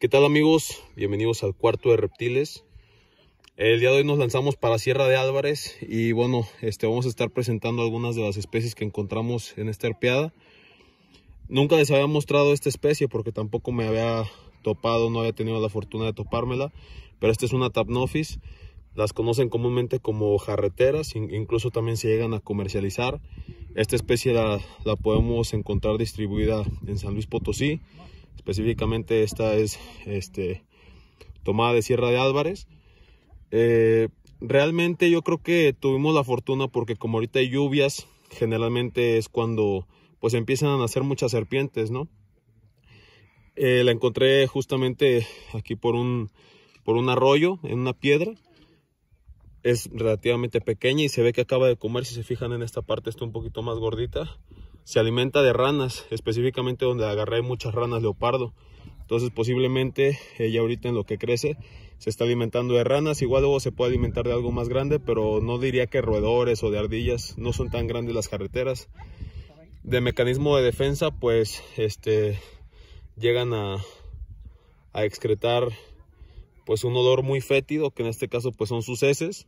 ¿Qué tal amigos? Bienvenidos al cuarto de reptiles. El día de hoy nos lanzamos para Sierra de Álvarez y bueno, este, vamos a estar presentando algunas de las especies que encontramos en esta herpeada. Nunca les había mostrado esta especie porque tampoco me había topado, no había tenido la fortuna de topármela, pero esta es una Tapnophis. Las conocen comúnmente como jarreteras, incluso también se llegan a comercializar. Esta especie la podemos encontrar distribuida en San Luis Potosí, específicamente esta es este, tomada de Sierra de Álvarez. Eh, realmente yo creo que tuvimos la fortuna porque como ahorita hay lluvias, generalmente es cuando pues empiezan a nacer muchas serpientes, ¿no? Eh, la encontré justamente aquí por un, por un arroyo, en una piedra. Es relativamente pequeña y se ve que acaba de comer, si se fijan en esta parte está un poquito más gordita se alimenta de ranas, específicamente donde agarré muchas ranas leopardo. Entonces posiblemente ella ahorita en lo que crece se está alimentando de ranas, igual luego se puede alimentar de algo más grande, pero no diría que roedores o de ardillas, no son tan grandes las carreteras. De mecanismo de defensa, pues este llegan a, excretar pues un olor muy fétido, que en este caso pues son sus heces.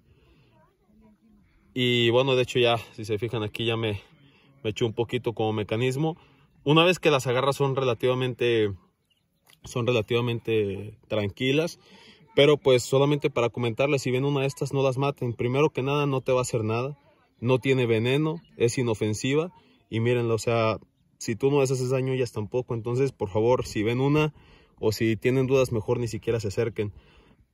Y bueno, de hecho ya, si se fijan aquí ya me, me echo un poquito como mecanismo. Una vez que las agarras son relativamente, son relativamente tranquilas, pero pues solamente para comentarles, si ven una de estas no las maten. Primero que nada no te va a hacer nada, no tiene veneno, es inofensiva y mírenlo, o sea, si tú no les haces daño ellas tampoco, entonces por favor si ven una o si tienen dudas mejor ni siquiera se acerquen.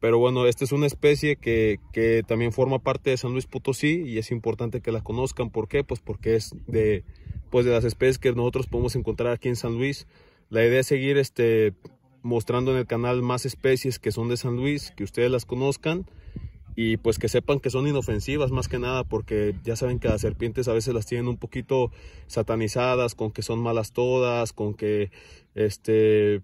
Pero bueno, esta es una especie que, también forma parte de San Luis Potosí y es importante que la conozcan. ¿Por qué? Pues porque es de, pues de las especies que nosotros podemos encontrar aquí en San Luis. La idea es seguir este, mostrando en el canal más especies que son de San Luis, que ustedes las conozcan y pues que sepan que son inofensivas más que nada porque ya saben que las serpientes a veces las tienen un poquito satanizadas con que son malas todas, con que este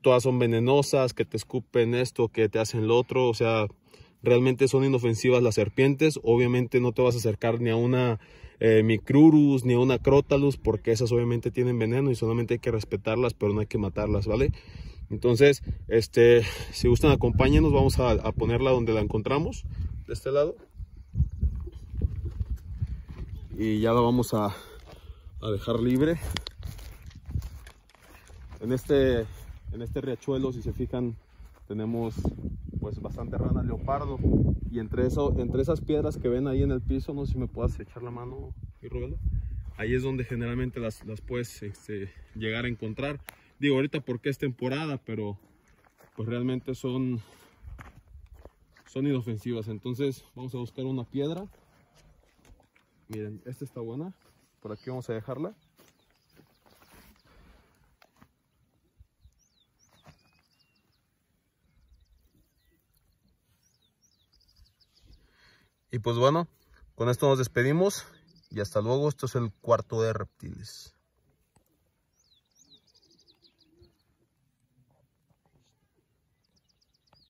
todas son venenosas, que te escupen esto, que te hacen lo otro, o sea, realmente son inofensivas las serpientes, obviamente no te vas a acercar ni a una eh, micrurus ni a una crotalus, porque esas obviamente tienen veneno y solamente hay que respetarlas, pero no hay que matarlas, ¿vale? Entonces, este, si gustan acompáñenos, vamos a, ponerla donde la encontramos, de este lado. Y ya la vamos a dejar libre. En este en este riachuelo, si se fijan, tenemos pues bastante rana leopardo. Y entre, eso, entre esas piedras que ven ahí en el piso, no sé si me puedas echar la mano, y Rubén, ahí es donde generalmente las, las puedes este, llegar a encontrar. Digo, ahorita porque es temporada, pero pues realmente son, son inofensivas. Entonces vamos a buscar una piedra. Miren, esta está buena. Por aquí vamos a dejarla. Y pues bueno, con esto nos despedimos y hasta luego. Esto es el cuarto de reptiles.